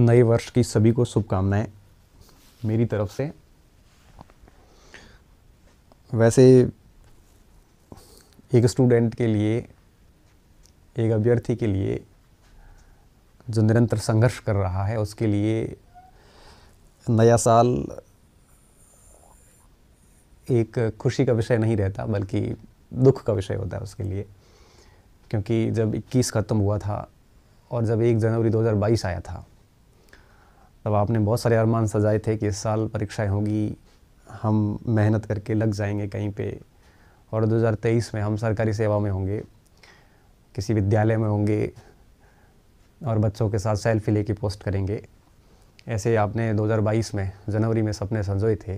नए वर्ष की सभी को शुभकामनाएं मेरी तरफ से वैसे एक स्टूडेंट के लिए एक अभ्यर्थी के लिए जो निरंतर संघर्ष कर रहा है उसके लिए नया साल एक खुशी का विषय नहीं रहता बल्कि दुख का विषय होता है उसके लिए क्योंकि जब 21 ख़त्म हुआ था और जब 1 जनवरी 2022 आया था तब आपने बहुत सारे अरमान सजाए थे कि इस साल परीक्षाएं होगी हम मेहनत करके लग जाएंगे कहीं पे और 2023 में हम सरकारी सेवा में होंगे किसी विद्यालय में होंगे और बच्चों के साथ सेल्फी लेके पोस्ट करेंगे ऐसे आपने 2022 में जनवरी में सपने संजोए थे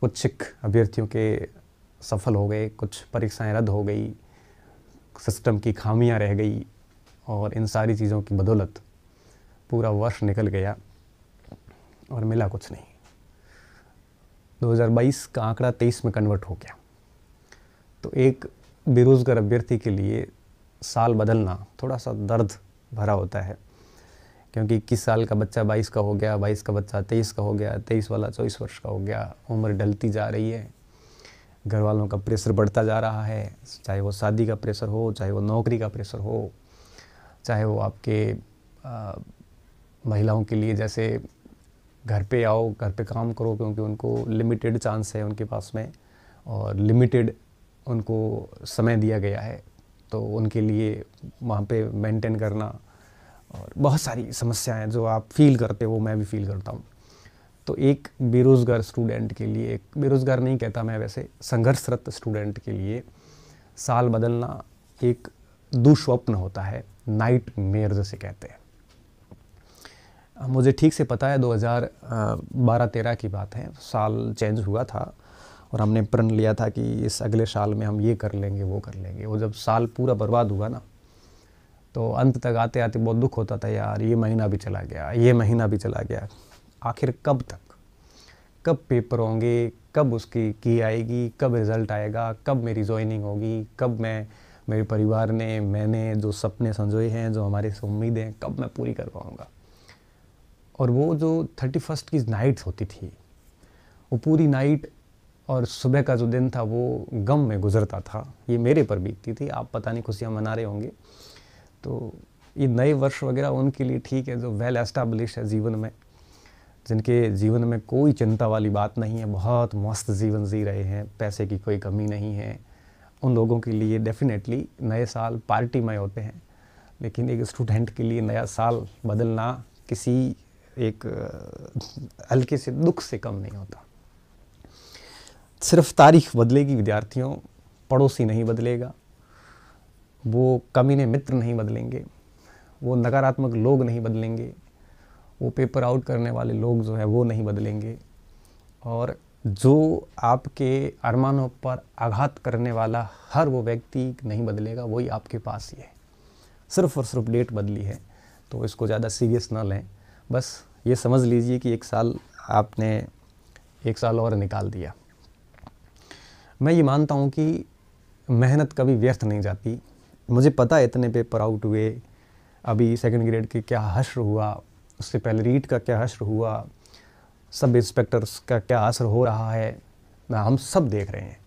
कुछ सिख अभ्यर्थियों के सफल हो गए कुछ परीक्षाएं रद्द हो गई सिस्टम की खामियां रह गई और इन सारी चीज़ों की बदौलत पूरा वर्ष निकल गया और मिला कुछ नहीं 2022 का आंकड़ा 23 में कन्वर्ट हो गया तो एक बेरोज़गार अभ्यर्थी के लिए साल बदलना थोड़ा सा दर्द भरा होता है क्योंकि इक्कीस साल का बच्चा बाईस का हो गया बाईस का बच्चा तेईस का हो गया तेईस वाला चौबीस वर्ष का हो गया उम्र डलती जा रही है घर वालों का प्रेशर बढ़ता जा रहा है चाहे वो शादी का प्रेशर हो चाहे वो नौकरी का प्रेशर हो चाहे वो आपके आ, महिलाओं के लिए जैसे घर पे आओ घर पे काम करो क्योंकि उनको लिमिटेड चांस है उनके पास में और लिमिटेड उनको समय दिया गया है तो उनके लिए वहाँ पे मेंटेन करना और बहुत सारी समस्याएं जो आप फील करते हो मैं भी फील करता हूँ तो एक बेरोज़गार स्टूडेंट के लिए एक बेरोज़गार नहीं कहता मैं वैसे संघर्षरत स्टूडेंट के लिए साल बदलना एक दुस्वप्न होता है नाइट मेयर जैसे कहते हैं मुझे ठीक से पता है 2012-13 की बात है साल चेंज हुआ था और हमने प्रण लिया था कि इस अगले साल में हम ये कर लेंगे वो कर लेंगे वो जब साल पूरा बर्बाद हुआ ना तो अंत तक आते आते बहुत दुख होता था यार ये महीना भी चला गया ये महीना भी चला गया आखिर कब तक कब पेपर होंगे कब उसकी की आएगी कब रिज़ल्ट आएगा कब मेरी ज्वाइनिंग होगी कब मैं मेरे परिवार ने मैंने जो सपने संजोए हैं जो हमारे उम्मीदें कब मैं पूरी कर पाऊँगा और वो जो थर्टी फर्स्ट की नाइट्स होती थी वो पूरी नाइट और सुबह का जो दिन था वो गम में गुजरता था ये मेरे पर बीतती थी आप पता नहीं खुशियाँ मना रहे होंगे तो ये नए वर्ष वगैरह उनके लिए ठीक है जो वेल एस्टाब्लिश है जीवन में जिनके जीवन में कोई चिंता वाली बात नहीं है बहुत मस्त जीवन जी रहे हैं पैसे की कोई कमी नहीं है उन लोगों के लिए डेफिनेटली नए साल पार्टीमय होते हैं लेकिन एक स्टूडेंट के लिए नया साल बदलना किसी एक हल्के से दुख से कम नहीं होता सिर्फ तारीख बदलेगी विद्यार्थियों पड़ोसी नहीं बदलेगा वो कमीने मित्र नहीं बदलेंगे वो नकारात्मक लोग नहीं बदलेंगे वो पेपर आउट करने वाले लोग जो है वो नहीं बदलेंगे और जो आपके अरमानों पर आघात करने वाला हर वो व्यक्ति नहीं बदलेगा वही आपके पास ही है सिर्फ और सिर्फ डेट बदली है तो इसको ज़्यादा सीरियस ना लें बस ये समझ लीजिए कि एक साल आपने एक साल और निकाल दिया मैं ये मानता हूँ कि मेहनत कभी व्यर्थ नहीं जाती मुझे पता है इतने पेपर आउट हुए अभी सेकंड ग्रेड के क्या हश्र हुआ उससे पहले रीट का क्या हश्र हुआ सब इंस्पेक्टर्स का क्या असर हो रहा है हम सब देख रहे हैं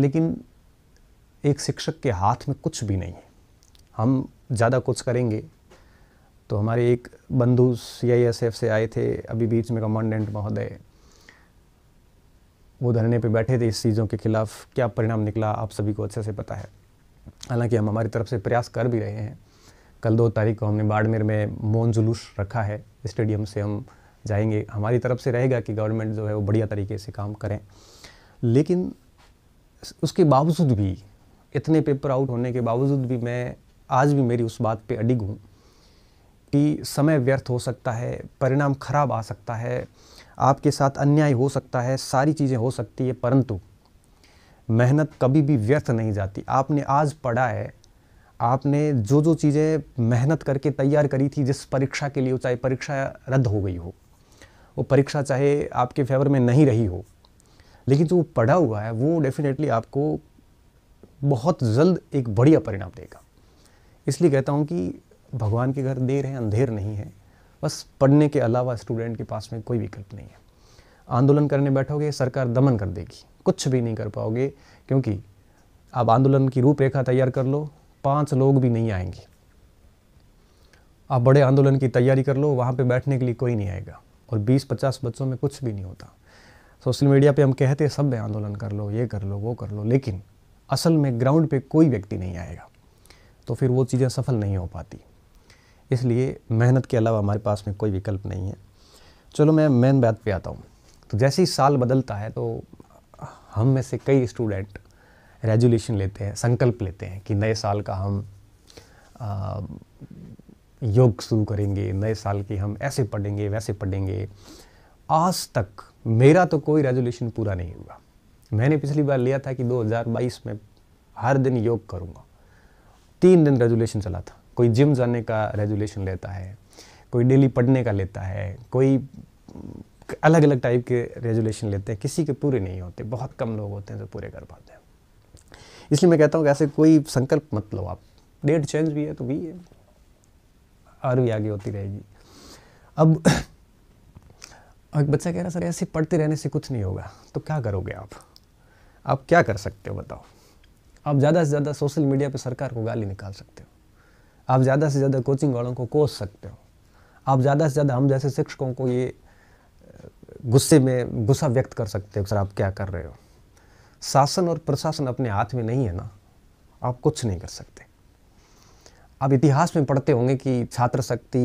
लेकिन एक शिक्षक के हाथ में कुछ भी नहीं है हम ज़्यादा कुछ करेंगे तो हमारे एक बंधु सीआईएसएफ से आए थे अभी बीच में कमांडेंट महोदय वो धरने पे बैठे थे इस चीज़ों के खिलाफ क्या परिणाम निकला आप सभी को अच्छे से पता है हालांकि हम हमारी तरफ से प्रयास कर भी रहे हैं कल दो तारीख को हमने बाड़मेर में मौन जुलूस रखा है स्टेडियम से हम जाएंगे हमारी तरफ से रहेगा कि गवर्नमेंट जो है वो बढ़िया तरीके से काम करें लेकिन उसके बावजूद भी इतने पेपर आउट होने के बावजूद भी मैं आज भी मेरी उस बात पे अडिग हूँ कि समय व्यर्थ हो सकता है परिणाम खराब आ सकता है आपके साथ अन्याय हो सकता है सारी चीज़ें हो सकती है परंतु मेहनत कभी भी व्यर्थ नहीं जाती आपने आज पढ़ा है आपने जो जो चीज़ें मेहनत करके तैयार करी थी जिस परीक्षा के लिए चाहे परीक्षा रद्द हो गई हो वो परीक्षा चाहे आपके फेवर में नहीं रही हो लेकिन जो पढ़ा हुआ है वो डेफिनेटली आपको बहुत जल्द एक बढ़िया परिणाम देगा इसलिए कहता हूँ कि भगवान के घर देर है अंधेर नहीं है बस पढ़ने के अलावा स्टूडेंट के पास में कोई विकल्प नहीं है आंदोलन करने बैठोगे सरकार दमन कर देगी कुछ भी नहीं कर पाओगे क्योंकि आप आंदोलन की रूपरेखा तैयार कर लो पांच लोग भी नहीं आएंगे आप बड़े आंदोलन की तैयारी कर लो वहाँ पर बैठने के लिए कोई नहीं आएगा और बीस पचास बच्चों में कुछ भी नहीं होता सोशल मीडिया पर हम कहते हैं सब आंदोलन कर लो ये कर लो वो कर लो लेकिन असल में ग्राउंड पर कोई व्यक्ति नहीं आएगा तो फिर वो चीज़ें सफल नहीं हो पाती इसलिए मेहनत के अलावा हमारे पास में कोई विकल्प नहीं है चलो मैं मेन बात पे आता हूँ तो जैसे ही साल बदलता है तो हम में से कई स्टूडेंट रेजुलेशन लेते हैं संकल्प लेते हैं कि नए साल का हम आ, योग शुरू करेंगे नए साल की हम ऐसे पढ़ेंगे वैसे पढ़ेंगे आज तक मेरा तो कोई रेजुलेशन पूरा नहीं हुआ मैंने पिछली बार लिया था कि 2022 में हर दिन योग करूँगा तीन दिन रेजुलेशन चला था कोई जिम जाने का रेजुलेशन लेता है कोई डेली पढ़ने का लेता है कोई अलग अलग टाइप के रेजुलेशन लेते हैं किसी के पूरे नहीं होते बहुत कम लोग होते हैं जो पूरे कर पाते हैं इसलिए मैं कहता हूँ कि ऐसे कोई संकल्प मत लो आप डेट चेंज भी है तो भी है और भी आगे होती रहेगी अब एक बच्चा कह रहा सर ऐसे पढ़ते रहने से कुछ नहीं होगा तो क्या करोगे आप आप क्या कर सकते हो बताओ आप ज़्यादा से ज़्यादा सोशल मीडिया पर सरकार को गाली निकाल सकते हो आप ज़्यादा से ज़्यादा कोचिंग वालों को कोस सकते हो आप ज़्यादा से ज़्यादा हम जैसे शिक्षकों को ये गुस्से में गुस्सा व्यक्त कर सकते हो सर आप क्या कर रहे हो शासन और प्रशासन अपने हाथ में नहीं है ना आप कुछ नहीं कर सकते आप इतिहास में पढ़ते होंगे कि छात्र शक्ति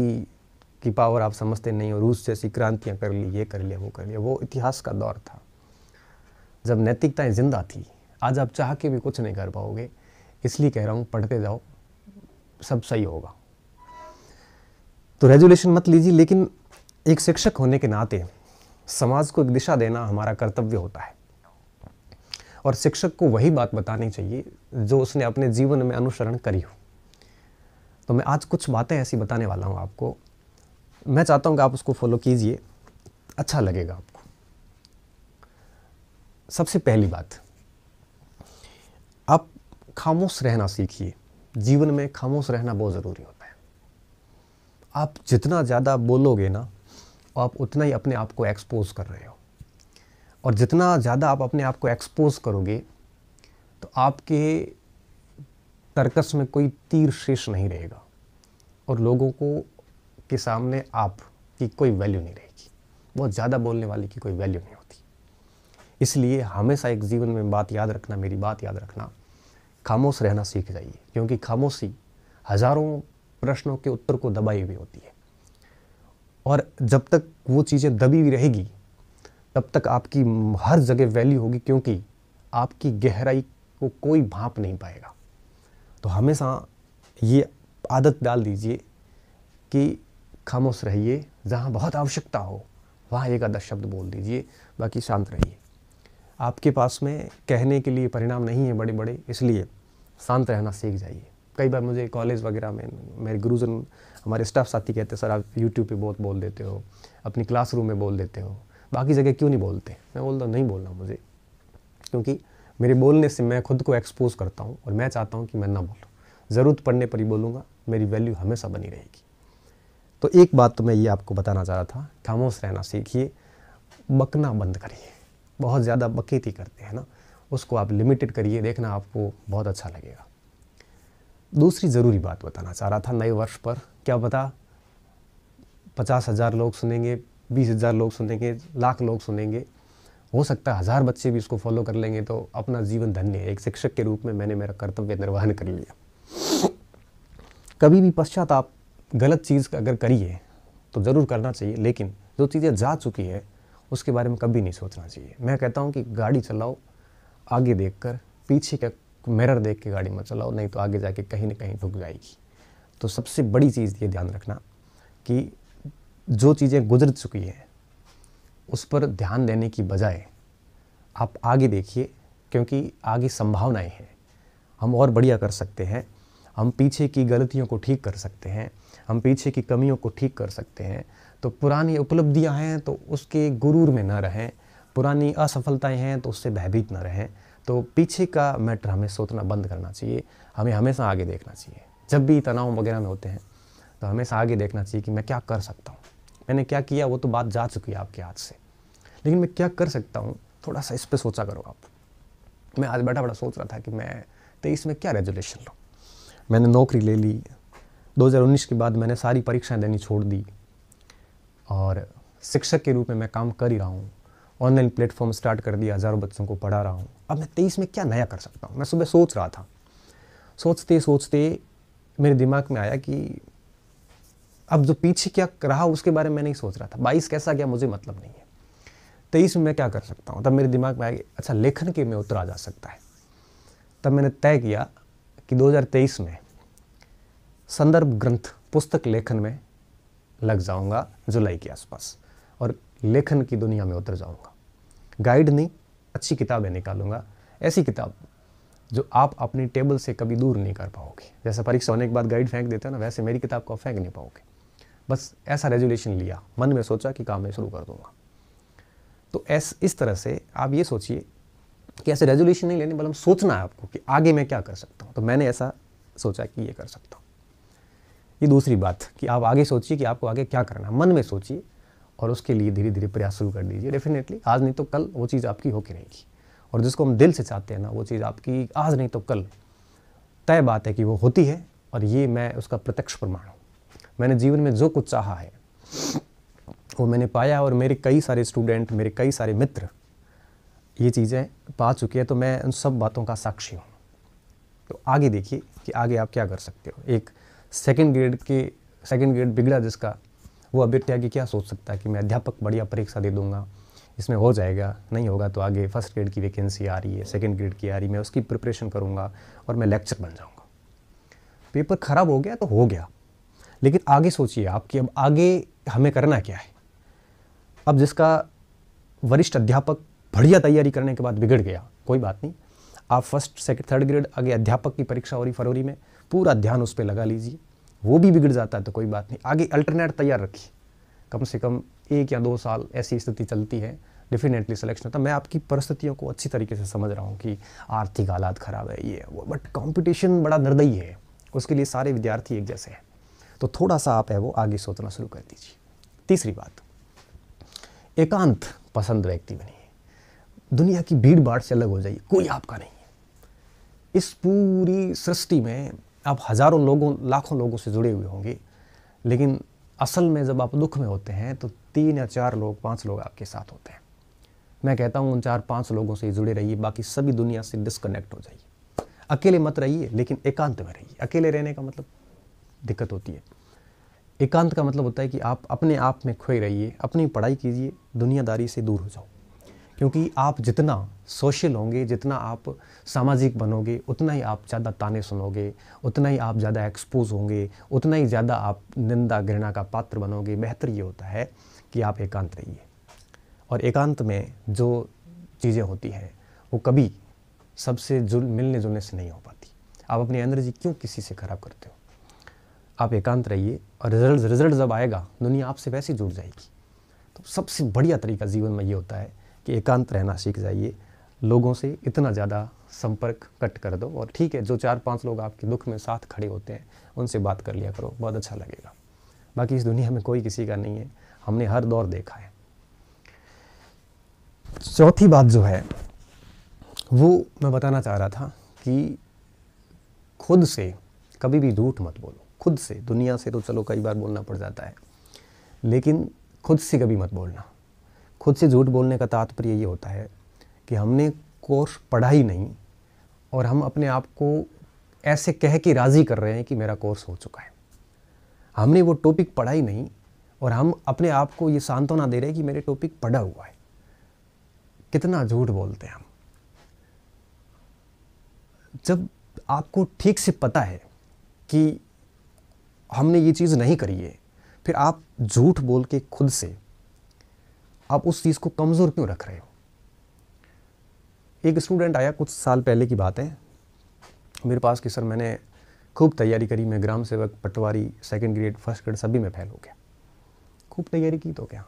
की पावर आप समझते नहीं हो रूस जैसी क्रांतियाँ कर ली ये कर लिया वो कर लिया वो इतिहास का दौर था जब नैतिकताएँ जिंदा थी आज आप चाह के भी कुछ नहीं कर पाओगे इसलिए कह रहा हूँ पढ़ते जाओ सब सही होगा तो रेजुलेशन मत लीजिए लेकिन एक शिक्षक होने के नाते समाज को एक दिशा देना हमारा कर्तव्य होता है और शिक्षक को वही बात बतानी चाहिए जो उसने अपने जीवन में अनुसरण करी हो तो मैं आज कुछ बातें ऐसी बताने वाला हूँ आपको मैं चाहता हूँ कि आप उसको फॉलो कीजिए अच्छा लगेगा आपको सबसे पहली बात आप खामोश रहना सीखिए जीवन में खामोश रहना बहुत ज़रूरी होता है आप जितना ज़्यादा बोलोगे ना आप उतना ही अपने आप को एक्सपोज कर रहे हो और जितना ज़्यादा आप अपने आप को एक्सपोज करोगे तो आपके तर्कस में कोई तीर शेष नहीं रहेगा और लोगों को के सामने आप की कोई वैल्यू नहीं रहेगी बहुत ज़्यादा बोलने वाले की कोई वैल्यू नहीं होती इसलिए हमेशा एक जीवन में बात याद रखना मेरी बात याद रखना खामोश रहना सीख जाइए क्योंकि खामोशी हज़ारों प्रश्नों के उत्तर को दबाई हुई होती है और जब तक वो चीज़ें दबी हुई रहेगी तब तक आपकी हर जगह वैल्यू होगी क्योंकि आपकी गहराई को कोई भाप नहीं पाएगा तो हमेशा ये आदत डाल दीजिए कि खामोश रहिए जहाँ बहुत आवश्यकता हो वहाँ एक आधा शब्द बोल दीजिए बाकी शांत रहिए आपके पास में कहने के लिए परिणाम नहीं है बड़े बड़े इसलिए शांत रहना सीख जाइए कई बार मुझे कॉलेज वगैरह में मेरे गुरुजन हमारे स्टाफ साथी कहते सर आप यूट्यूब पे बहुत बोल देते हो अपनी क्लासरूम में बोल देते हो बाकी जगह क्यों नहीं बोलते मैं बोलता हूँ नहीं बोलना मुझे क्योंकि मेरे बोलने से मैं खुद को एक्सपोज करता हूँ और मैं चाहता हूँ कि मैं ना बोलूँ ज़रूरत पड़ने पर ही बोलूँगा मेरी वैल्यू हमेशा बनी रहेगी तो एक बात तो मैं ये आपको बताना चाह रहा था खामोश रहना सीखिए बकना बंद करिए बहुत ज़्यादा बकेती करते हैं ना उसको आप लिमिटेड करिए देखना आपको बहुत अच्छा लगेगा दूसरी ज़रूरी बात बताना चाह रहा था नए वर्ष पर क्या बता पचास हज़ार लोग सुनेंगे बीस हज़ार लोग सुनेंगे लाख लोग सुनेंगे हो सकता है हज़ार बच्चे भी इसको फॉलो कर लेंगे तो अपना जीवन धन्य है एक शिक्षक के रूप में मैंने मेरा कर्तव्य निर्वहन कर लिया कभी भी पश्चात आप गलत चीज़ अगर करिए तो ज़रूर करना चाहिए लेकिन जो चीज़ें जा चुकी हैं उसके बारे में कभी नहीं सोचना चाहिए मैं कहता हूँ कि गाड़ी चलाओ आगे देख कर पीछे का मिरर देख के गाड़ी मत चलाओ नहीं तो आगे जाके कहीं ना कहीं ठुक जाएगी तो सबसे बड़ी चीज़ ये ध्यान रखना कि जो चीज़ें गुजर चुकी हैं उस पर ध्यान देने की बजाय आप आगे देखिए क्योंकि आगे संभावनाएं हैं हम और बढ़िया कर सकते हैं हम पीछे की गलतियों को ठीक कर सकते हैं हम पीछे की कमियों को ठीक कर सकते हैं तो पुरानी उपलब्धियां हैं तो उसके गुरूर में न रहें पुरानी असफलताएं हैं तो उससे भयभीत न रहें तो पीछे का मैटर हमें सोचना बंद करना चाहिए हमें हमेशा आगे देखना चाहिए जब भी तनाव वगैरह में होते हैं तो हमेशा आगे देखना चाहिए कि मैं क्या कर सकता हूँ मैंने क्या किया वो तो बात जा चुकी है आपके हाथ से लेकिन मैं क्या कर सकता हूँ थोड़ा सा इस पर सोचा करो आप मैं आज बैठा बड़ा सोच रहा था कि मैं तेईस में क्या रेजुलेशन लूँ मैंने नौकरी ले ली 2019 के बाद मैंने सारी परीक्षाएं देनी छोड़ दी और शिक्षक के रूप में मैं काम कर ही रहा हूँ ऑनलाइन प्लेटफॉर्म स्टार्ट कर दिया हज़ारों बच्चों को पढ़ा रहा हूँ अब मैं तेईस में क्या नया कर सकता हूँ मैं सुबह सोच रहा था सोचते सोचते मेरे दिमाग में आया कि अब जो पीछे क्या रहा उसके बारे में मैं नहीं सोच रहा था बाईस कैसा गया मुझे मतलब नहीं है तेईस में मैं क्या कर सकता हूँ तब मेरे दिमाग में आया अच्छा लेखन के में उतरा जा सकता है तब मैंने तय किया कि 2023 में संदर्भ ग्रंथ पुस्तक लेखन में लग जाऊँगा जुलाई के आसपास और लेखन की दुनिया में उतर जाऊँगा गाइड नहीं अच्छी किताबें निकालूंगा ऐसी किताब जो आप अपनी टेबल से कभी दूर नहीं कर पाओगे जैसे परीक्षा होने के बाद गाइड फेंक देते हो ना वैसे मेरी किताब को आप फेंक नहीं पाओगे बस ऐसा रेजुलेशन लिया मन में सोचा कि काम मैं शुरू कर दूंगा तो ऐस इस तरह से आप ये सोचिए कि ऐसे रेजुलेशन नहीं लेने बल्कि सोचना है आपको कि आगे मैं क्या कर सकता हूँ तो मैंने ऐसा सोचा कि ये कर सकता हूँ ये दूसरी बात कि आप आगे सोचिए कि आपको आगे क्या करना मन में सोचिए और उसके लिए धीरे धीरे प्रयास शुरू कर दीजिए डेफिनेटली आज नहीं तो कल वो चीज़ आपकी होके रहेगी और जिसको हम दिल से चाहते हैं ना वो चीज़ आपकी आज नहीं तो कल तय बात है कि वो होती है और ये मैं उसका प्रत्यक्ष प्रमाण हूँ मैंने जीवन में जो कुछ चाहा है वो मैंने पाया और मेरे कई सारे स्टूडेंट मेरे कई सारे मित्र ये चीज़ें पा चुके हैं तो मैं उन सब बातों का साक्षी हूँ तो आगे देखिए कि आगे आप क्या कर सकते हो एक सेकेंड ग्रेड के सेकेंड ग्रेड बिगड़ा जिसका वो अभ्यर्थी क्या सोच सकता है कि मैं अध्यापक बढ़िया परीक्षा दे दूंगा इसमें हो जाएगा नहीं होगा तो आगे फर्स्ट ग्रेड की वैकेंसी आ रही है सेकेंड ग्रेड की आ रही है मैं उसकी प्रिपरेशन करूँगा और मैं लेक्चर बन जाऊँगा पेपर ख़राब हो गया तो हो गया लेकिन आगे सोचिए आप कि अब आगे हमें करना क्या है अब जिसका वरिष्ठ अध्यापक बढ़िया तैयारी करने के बाद बिगड़ गया कोई बात नहीं आप फर्स्ट सेकेंड थर्ड ग्रेड आगे अध्यापक की परीक्षा हो रही फरवरी में पूरा ध्यान उस पर लगा लीजिए वो भी बिगड़ जाता है तो कोई बात नहीं आगे अल्टरनेट तैयार रखिए कम से कम एक या दो साल ऐसी स्थिति चलती है डेफिनेटली सिलेक्शन होता है मैं आपकी परिस्थितियों को अच्छी तरीके से समझ रहा हूँ कि आर्थिक हालात ख़राब है ये वो बट कॉम्पिटिशन बड़ा निर्दयी है उसके लिए सारे विद्यार्थी एक जैसे हैं तो थोड़ा सा आप है वो आगे सोचना शुरू कर दीजिए तीसरी बात एकांत पसंद व्यक्ति बनिए दुनिया की भीड़ भाड़ से अलग हो जाइए कोई आपका नहीं है इस पूरी सृष्टि में आप हज़ारों लोगों लाखों लोगों से जुड़े हुए होंगे लेकिन असल में जब आप दुख में होते हैं तो तीन या चार लोग पाँच लोग आपके साथ होते हैं मैं कहता हूँ उन चार पाँच लोगों से जुड़े रहिए बाकी सभी दुनिया से डिस्कनेक्ट हो जाइए अकेले मत रहिए लेकिन एकांत में रहिए अकेले रहने का मतलब दिक्कत होती है एकांत का मतलब होता है कि आप अपने आप में खोए रहिए अपनी पढ़ाई कीजिए दुनियादारी से दूर हो जाओ क्योंकि आप जितना सोशल होंगे जितना आप सामाजिक बनोगे उतना ही आप ज़्यादा ताने सुनोगे उतना ही आप ज़्यादा एक्सपोज होंगे उतना ही ज़्यादा आप निंदा घृणा का पात्र बनोगे बेहतर ये होता है कि आप एकांत रहिए और एकांत में जो चीज़ें होती हैं वो कभी सबसे जुल मिलने जुलने से नहीं हो पाती आप अपनी एनर्जी क्यों किसी से ख़राब करते हो आप एकांत रहिए और रिजल्ट रिजल्ट जब आएगा दुनिया आपसे वैसे जुड़ जाएगी तो सबसे बढ़िया तरीका जीवन में ये होता है कि एकांत रहना सीख जाइए लोगों से इतना ज़्यादा संपर्क कट कर दो और ठीक है जो चार पांच लोग आपके दुख में साथ खड़े होते हैं उनसे बात कर लिया करो बहुत अच्छा लगेगा बाकी इस दुनिया में कोई किसी का नहीं है हमने हर दौर देखा है चौथी बात जो है वो मैं बताना चाह रहा था कि खुद से कभी भी झूठ मत बोलो खुद से दुनिया से तो चलो कई बार बोलना पड़ जाता है लेकिन खुद से कभी मत बोलना खुद से झूठ बोलने का तात्पर्य ये होता है कि हमने कोर्स पढ़ा ही नहीं और हम अपने आप को ऐसे कह के राज़ी कर रहे हैं कि मेरा कोर्स हो चुका है हमने वो टॉपिक पढ़ा ही नहीं और हम अपने आप को ये सांत्वना दे रहे हैं कि मेरे टॉपिक पढ़ा हुआ है कितना झूठ बोलते हैं हम जब आपको ठीक से पता है कि हमने ये चीज़ नहीं करी है फिर आप झूठ बोल के खुद से आप उस चीज़ को कमज़ोर क्यों रख रहे हो एक स्टूडेंट आया कुछ साल पहले की बात है मेरे पास कि सर मैंने खूब तैयारी करी मैं ग्राम सेवक patwari second grade first grade सभी में फेल हो गया खूब तैयारी की तो क्या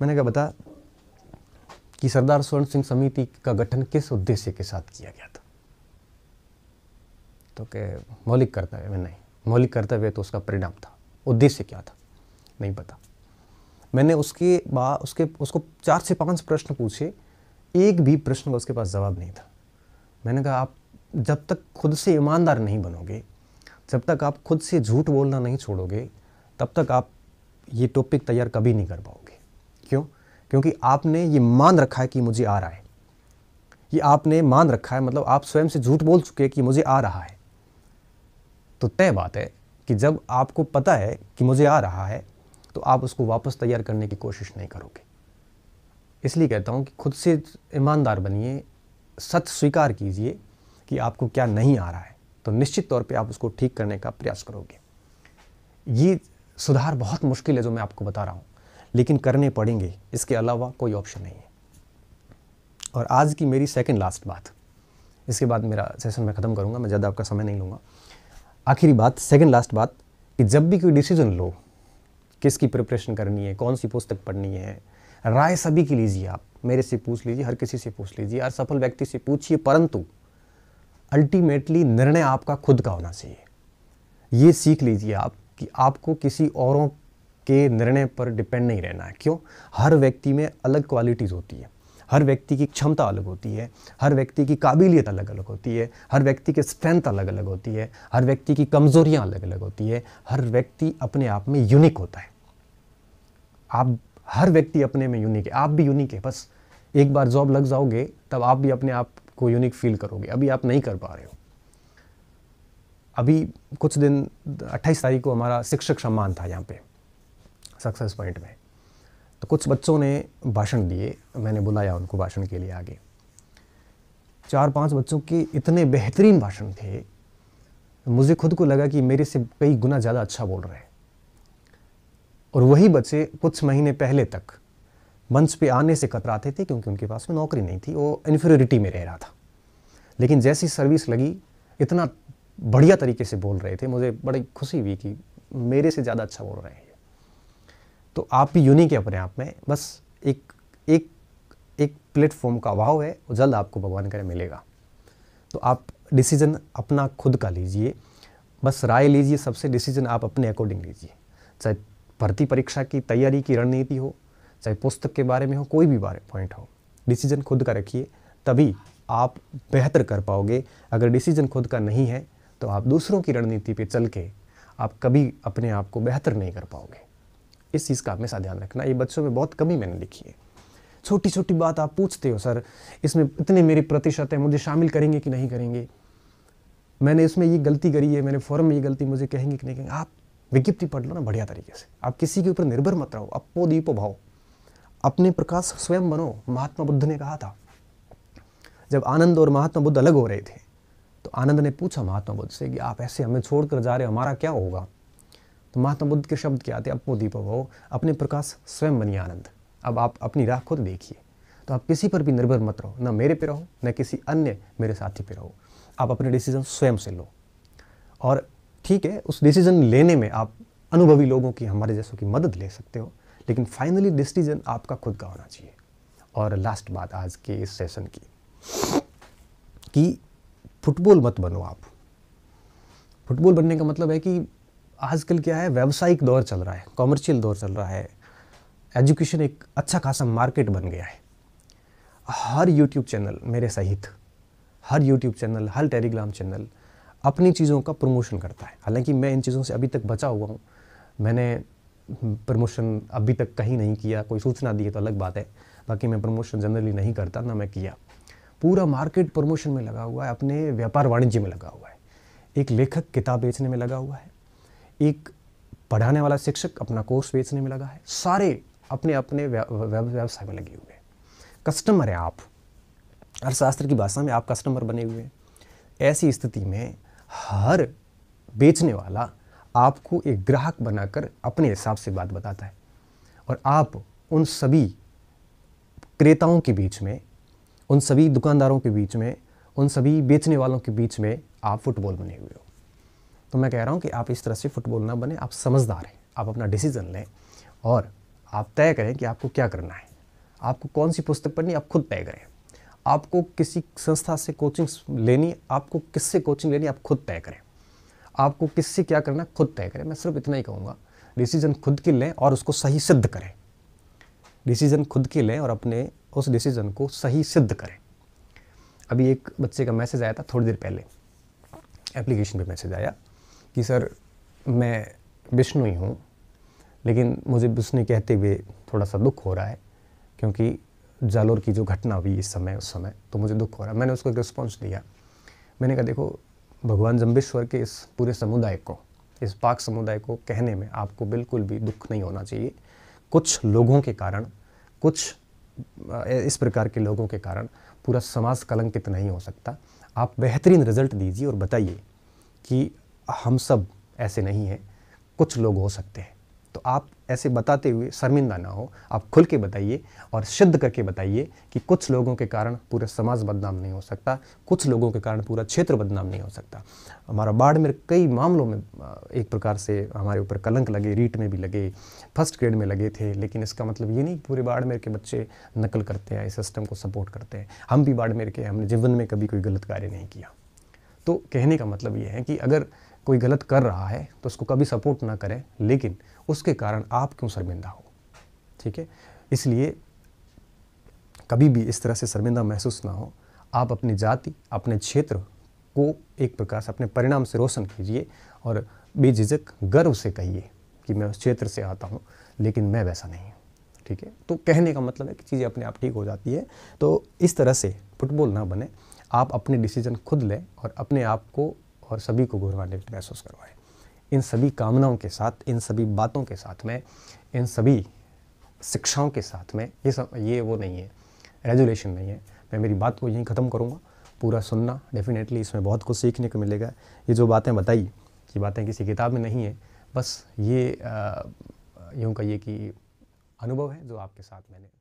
मैंने कहा बता कि सरदार स्वर्ण सिंह समिति का गठन किस उद्देश्य के साथ किया गया था तो क्या मौलिक कर्तव्य में नहीं मौलिक कर्तव्य तो उसका परिणाम था उद्देश्य क्या था नहीं पता मैंने उसके बा उसके उसको चार से पांच प्रश्न पूछे एक भी प्रश्न का उसके पास जवाब नहीं था मैंने कहा आप जब तक खुद से ईमानदार नहीं बनोगे जब तक आप खुद से झूठ बोलना नहीं छोड़ोगे तब तक आप ये टॉपिक तैयार कभी नहीं कर पाओगे क्यों क्योंकि आपने ये मान रखा है कि मुझे आ रहा है ये आपने मान रखा है मतलब आप स्वयं से झूठ बोल चुके हैं कि मुझे आ रहा है तो तय बात है कि जब आपको पता है कि मुझे आ रहा है तो आप उसको वापस तैयार करने की कोशिश नहीं करोगे इसलिए कहता हूँ कि खुद से ईमानदार बनिए सच स्वीकार कीजिए कि आपको क्या नहीं आ रहा है तो निश्चित तौर पे आप उसको ठीक करने का प्रयास करोगे ये सुधार बहुत मुश्किल है जो मैं आपको बता रहा हूँ लेकिन करने पड़ेंगे इसके अलावा कोई ऑप्शन नहीं है और आज की मेरी सेकेंड लास्ट बात इसके बाद मेरा सेशन मैं ख़त्म करूँगा मैं ज़्यादा आपका समय नहीं लूँगा आखिरी बात सेकेंड लास्ट बात कि जब भी कोई डिसीज़न लो किसकी प्रिपरेशन करनी है कौन सी पुस्तक पढ़नी है राय सभी की लीजिए आप मेरे से पूछ लीजिए हर किसी से पूछ लीजिए हर सफल व्यक्ति से पूछिए परंतु अल्टीमेटली निर्णय आपका खुद का होना चाहिए ये सीख लीजिए आप कि आपको किसी औरों के निर्णय पर डिपेंड नहीं रहना है क्यों हर व्यक्ति में अलग क्वालिटीज़ होती है हर व्यक्ति की क्षमता अलग होती है हर व्यक्ति की काबिलियत अलग अलग होती है हर व्यक्ति की स्ट्रेंथ अलग अलग होती है हर व्यक्ति की कमज़ोरियाँ अलग अलग होती है हर व्यक्ति अपने आप में यूनिक होता है आप हर व्यक्ति अपने में यूनिक है आप भी यूनिक है बस एक बार जॉब लग जाओगे तब आप भी अपने आप को यूनिक फील करोगे अभी आप नहीं कर पा रहे हो अभी कुछ दिन 28 तारीख को हमारा शिक्षक सम्मान था यहाँ पे सक्सेस पॉइंट में तो कुछ बच्चों ने भाषण दिए मैंने बुलाया उनको भाषण के लिए आगे चार पांच बच्चों के इतने बेहतरीन भाषण थे मुझे खुद को लगा कि मेरे से कई गुना ज़्यादा अच्छा बोल रहे हैं और वही बच्चे कुछ महीने पहले तक मंच पे आने से कतराते थे क्योंकि उनके पास में नौकरी नहीं थी वो इन्फीरियरिटी में रह रहा था लेकिन जैसी सर्विस लगी इतना बढ़िया तरीके से बोल रहे थे मुझे बड़ी खुशी हुई कि मेरे से ज़्यादा अच्छा बोल रहे हैं तो आप भी यूनिक है अपने आप में बस एक एक एक प्लेटफॉर्म का अभाव है और जल्द आपको भगवान करें मिलेगा तो आप डिसीज़न अपना खुद का लीजिए बस राय लीजिए सबसे डिसीज़न आप अपने अकॉर्डिंग लीजिए चाहे भर्ती परीक्षा की तैयारी की रणनीति हो चाहे पुस्तक के बारे में हो कोई भी बारे पॉइंट हो डिसीजन खुद का रखिए तभी आप बेहतर कर पाओगे अगर डिसीजन खुद का नहीं है तो आप दूसरों की रणनीति पे चल के आप कभी अपने आप को बेहतर नहीं कर पाओगे इस चीज़ का हमेशा ध्यान रखना ये बच्चों में बहुत कमी मैंने लिखी है छोटी छोटी बात आप पूछते हो सर इसमें इतने मेरे प्रतिशत हैं मुझे शामिल करेंगे कि नहीं करेंगे मैंने इसमें ये गलती करी है मैंने फॉर्म में ये गलती मुझे कहेंगे कि नहीं कहेंगे आप विज्ञप्ति पढ़ लो ना बढ़िया तरीके से आप किसी के ऊपर निर्भर मत रहो अपो दीपो भाव अपने प्रकाश स्वयं बनो महात्मा बुद्ध ने कहा था जब आनंद और महात्मा बुद्ध अलग हो रहे थे तो आनंद ने पूछा महात्मा बुद्ध से कि आप ऐसे हमें छोड़कर जा रहे हो हमारा क्या होगा तो महात्मा बुद्ध के शब्द क्या थे अपो दीपो भाव अपने प्रकाश स्वयं बनिए आनंद अब आप अपनी राह खुद देखिए तो आप किसी पर भी निर्भर मत रहो ना मेरे पे रहो ना किसी अन्य मेरे साथी पे रहो आप अपने डिसीजन स्वयं से लो और ठीक है उस डिसीज़न लेने में आप अनुभवी लोगों की हमारे जैसों की मदद ले सकते हो लेकिन फाइनली डिसीजन आपका खुद का होना चाहिए और लास्ट बात आज के इस सेशन की कि फुटबॉल मत बनो आप फुटबॉल बनने का मतलब है कि आजकल क्या है व्यावसायिक दौर चल रहा है कॉमर्शियल दौर चल रहा है एजुकेशन एक अच्छा खासा मार्केट बन गया है हर यूट्यूब चैनल मेरे सहित हर यूट्यूब चैनल हर टेलीग्राम चैनल अपनी चीज़ों का प्रमोशन करता है हालांकि मैं इन चीज़ों से अभी तक बचा हुआ हूँ मैंने प्रमोशन अभी तक कहीं नहीं किया कोई सूचना दी है तो अलग बात है बाकी मैं प्रमोशन जनरली नहीं करता ना मैं किया पूरा मार्केट प्रमोशन में लगा हुआ है अपने व्यापार वाणिज्य में लगा हुआ है एक लेखक किताब बेचने में लगा हुआ है एक पढ़ाने वाला शिक्षक अपना कोर्स बेचने में लगा है सारे अपने अपने व्यवसाय में लगे हुए हैं कस्टमर हैं आप अर्थशास्त्र की भाषा में आप कस्टमर बने हुए हैं ऐसी स्थिति में हर बेचने वाला आपको एक ग्राहक बनाकर अपने हिसाब से बात बताता है और आप उन सभी क्रेताओं के बीच में उन सभी दुकानदारों के बीच में उन सभी बेचने वालों के बीच में आप फुटबॉल बने हुए हो तो मैं कह रहा हूँ कि आप इस तरह से फुटबॉल ना बने आप समझदार हैं आप अपना डिसीज़न लें और आप तय करें कि आपको क्या करना है आपको कौन सी पुस्तक पढ़नी आप खुद तय करें आपको किसी संस्था से कोचिंग लेनी आपको किससे कोचिंग लेनी आप खुद तय करें आपको किससे क्या करना खुद तय करें मैं सिर्फ इतना ही कहूँगा डिसीजन खुद की लें और उसको सही सिद्ध करें डिसीजन खुद की लें और अपने उस डिसीजन को सही सिद्ध करें अभी एक बच्चे का मैसेज आया था थोड़ी देर पहले एप्लीकेशन पे मैसेज आया कि सर मैं विष्णु ही हूँ लेकिन मुझे विष्णु कहते हुए थोड़ा सा दुख हो रहा है क्योंकि जालोर की जो घटना हुई इस समय उस समय तो मुझे दुख हो रहा मैंने उसको एक रिस्पॉन्स दिया मैंने कहा देखो भगवान जम्बेश्वर के इस पूरे समुदाय को इस पाक समुदाय को कहने में आपको बिल्कुल भी दुख नहीं होना चाहिए कुछ लोगों के कारण कुछ इस प्रकार के लोगों के कारण पूरा समाज कलंकित नहीं हो सकता आप बेहतरीन रिजल्ट दीजिए और बताइए कि हम सब ऐसे नहीं हैं कुछ लोग हो सकते हैं तो आप ऐसे बताते हुए शर्मिंदा ना हो आप खुल के बताइए और सिद्ध करके बताइए कि कुछ लोगों के कारण पूरा समाज बदनाम नहीं हो सकता कुछ लोगों के कारण पूरा क्षेत्र बदनाम नहीं हो सकता हमारा बाड़मेर कई मामलों में एक प्रकार से हमारे ऊपर कलंक लगे रीट में भी लगे फर्स्ट ग्रेड में लगे थे लेकिन इसका मतलब ये नहीं पूरे बाड़मेर के बच्चे नकल करते हैं इस सिस्टम को सपोर्ट करते हैं हम भी बाड़मेर के हमने जीवन में कभी कोई गलत कार्य नहीं किया तो कहने का मतलब ये है कि अगर कोई गलत कर रहा है तो उसको कभी सपोर्ट ना करें लेकिन उसके कारण आप क्यों शर्मिंदा हो ठीक है इसलिए कभी भी इस तरह से शर्मिंदा महसूस ना हो आप अपनी जाति अपने क्षेत्र को एक प्रकार से अपने परिणाम से रोशन कीजिए और बेझिझक गर्व से कहिए कि मैं उस क्षेत्र से आता हूँ लेकिन मैं वैसा नहीं हूँ ठीक है तो कहने का मतलब है कि चीज़ें अपने आप ठीक हो जाती है तो इस तरह से फुटबॉल ना बने आप अपने डिसीजन खुद लें और अपने आप को और सभी को गौरवान्वित महसूस करवाएं इन सभी कामनाओं के साथ इन सभी बातों के साथ में इन सभी शिक्षाओं के साथ में ये सब ये वो नहीं है रेजुलेशन नहीं है मैं मेरी बात को यहीं ख़त्म करूँगा पूरा सुनना डेफिनेटली इसमें बहुत कुछ सीखने को मिलेगा ये जो बातें बताई कि बातें किसी किताब में नहीं है बस ये यूँ कहिए कि अनुभव है जो आपके साथ मैंने